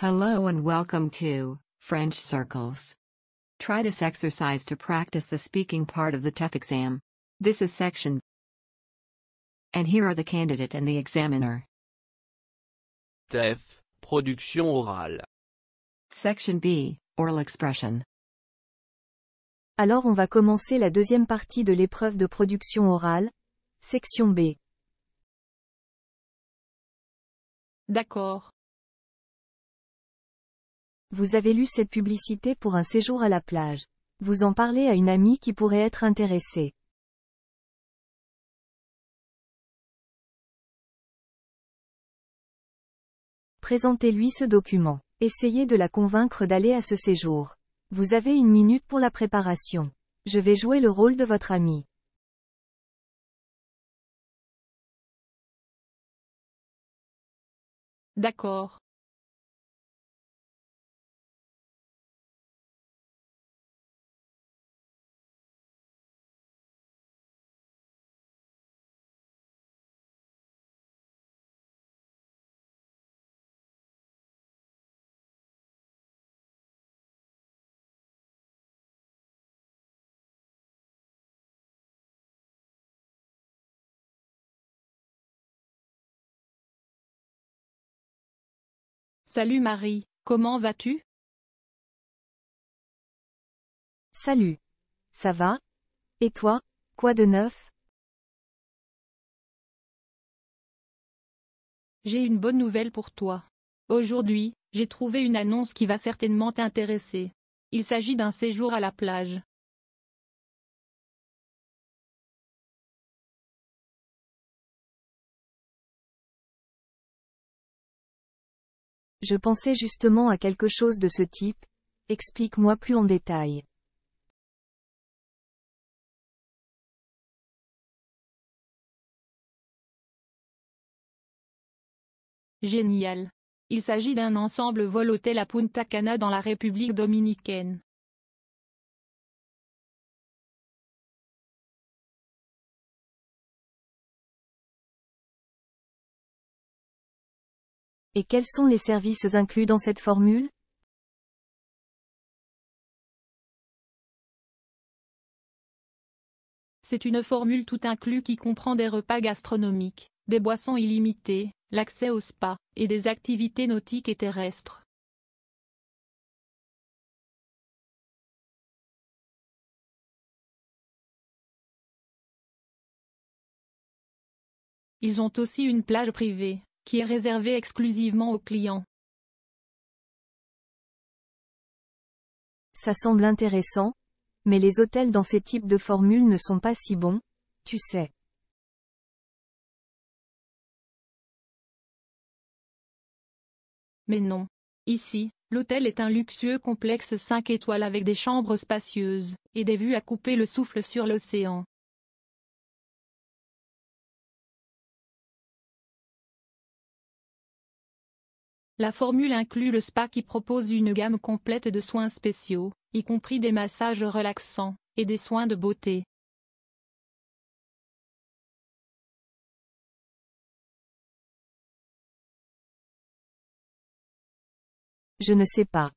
Hello and welcome to French Circles. Try this exercise to practice the speaking part of the TEF exam. This is section. And here are the candidate and the examiner. TEF, production orale. Section B, oral expression. Alors on va commencer la deuxième partie de l'épreuve de production orale, section B. D'accord. Vous avez lu cette publicité pour un séjour à la plage. Vous en parlez à une amie qui pourrait être intéressée. Présentez-lui ce document. Essayez de la convaincre d'aller à ce séjour. Vous avez une minute pour la préparation. Je vais jouer le rôle de votre amie. D'accord. Salut Marie, comment vas-tu Salut. Ça va Et toi, quoi de neuf J'ai une bonne nouvelle pour toi. Aujourd'hui, j'ai trouvé une annonce qui va certainement t'intéresser. Il s'agit d'un séjour à la plage. Je pensais justement à quelque chose de ce type, explique-moi plus en détail. Génial. Il s'agit d'un ensemble hôtel à Punta Cana dans la République dominicaine. Et quels sont les services inclus dans cette formule C'est une formule tout inclus qui comprend des repas gastronomiques, des boissons illimitées, l'accès au spa, et des activités nautiques et terrestres. Ils ont aussi une plage privée qui est réservé exclusivement aux clients. Ça semble intéressant, mais les hôtels dans ces types de formules ne sont pas si bons, tu sais. Mais non. Ici, l'hôtel est un luxueux complexe 5 étoiles avec des chambres spacieuses, et des vues à couper le souffle sur l'océan. La formule inclut le spa qui propose une gamme complète de soins spéciaux, y compris des massages relaxants et des soins de beauté. Je ne sais pas.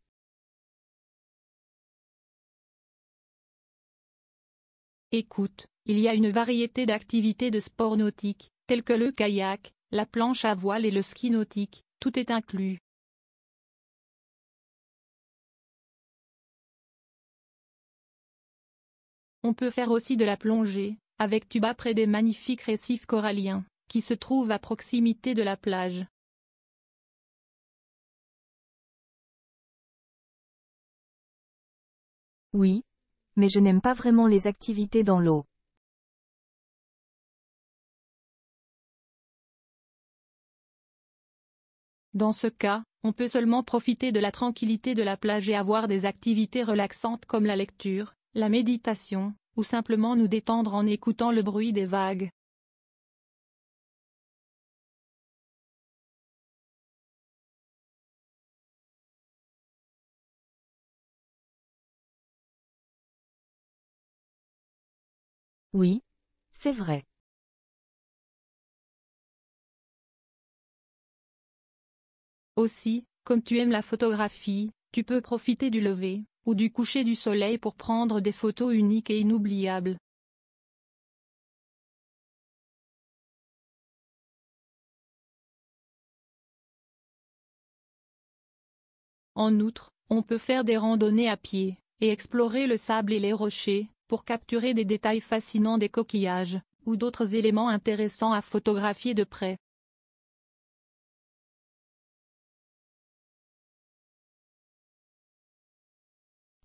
Écoute, il y a une variété d'activités de sport nautique, telles que le kayak, la planche à voile et le ski nautique, tout est inclus. On peut faire aussi de la plongée, avec tuba près des magnifiques récifs coralliens, qui se trouvent à proximité de la plage. Oui, mais je n'aime pas vraiment les activités dans l'eau. Dans ce cas, on peut seulement profiter de la tranquillité de la plage et avoir des activités relaxantes comme la lecture, la méditation, ou simplement nous détendre en écoutant le bruit des vagues. Oui, c'est vrai. Aussi, comme tu aimes la photographie, tu peux profiter du lever ou du coucher du soleil pour prendre des photos uniques et inoubliables. En outre, on peut faire des randonnées à pied, et explorer le sable et les rochers, pour capturer des détails fascinants des coquillages, ou d'autres éléments intéressants à photographier de près.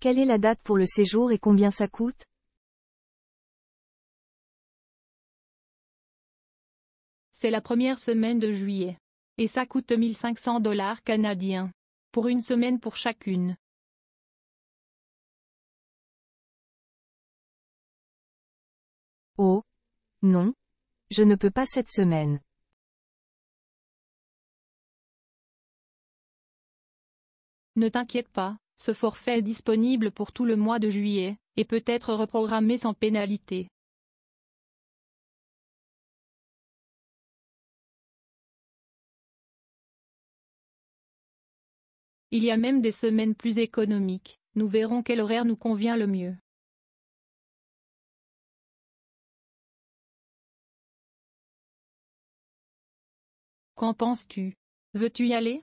Quelle est la date pour le séjour et combien ça coûte C'est la première semaine de juillet. Et ça coûte 1500 dollars canadiens. Pour une semaine pour chacune. Oh Non Je ne peux pas cette semaine. Ne t'inquiète pas, ce forfait est disponible pour tout le mois de juillet, et peut être reprogrammé sans pénalité. Il y a même des semaines plus économiques, nous verrons quel horaire nous convient le mieux. Qu'en penses-tu Veux-tu y aller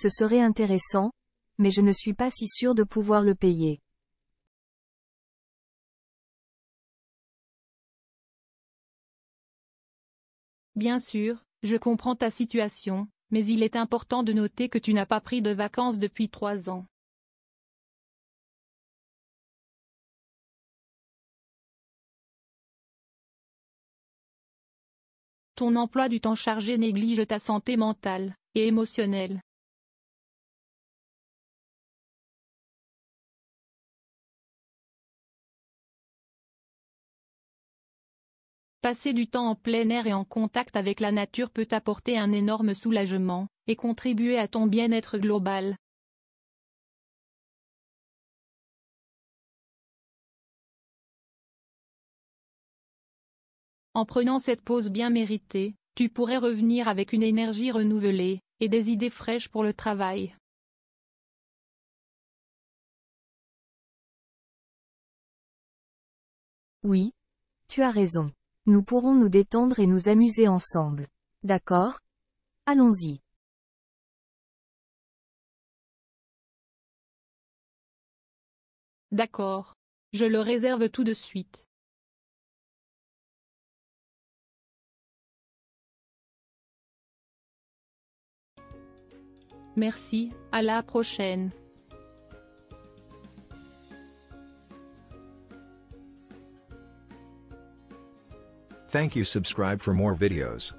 Ce serait intéressant, mais je ne suis pas si sûr de pouvoir le payer. Bien sûr, je comprends ta situation, mais il est important de noter que tu n'as pas pris de vacances depuis trois ans. Ton emploi du temps chargé néglige ta santé mentale et émotionnelle. Passer du temps en plein air et en contact avec la nature peut apporter un énorme soulagement, et contribuer à ton bien-être global. En prenant cette pause bien méritée, tu pourrais revenir avec une énergie renouvelée, et des idées fraîches pour le travail. Oui, tu as raison. Nous pourrons nous détendre et nous amuser ensemble. D'accord Allons-y. D'accord. Je le réserve tout de suite. Merci, à la prochaine. Thank you subscribe for more videos.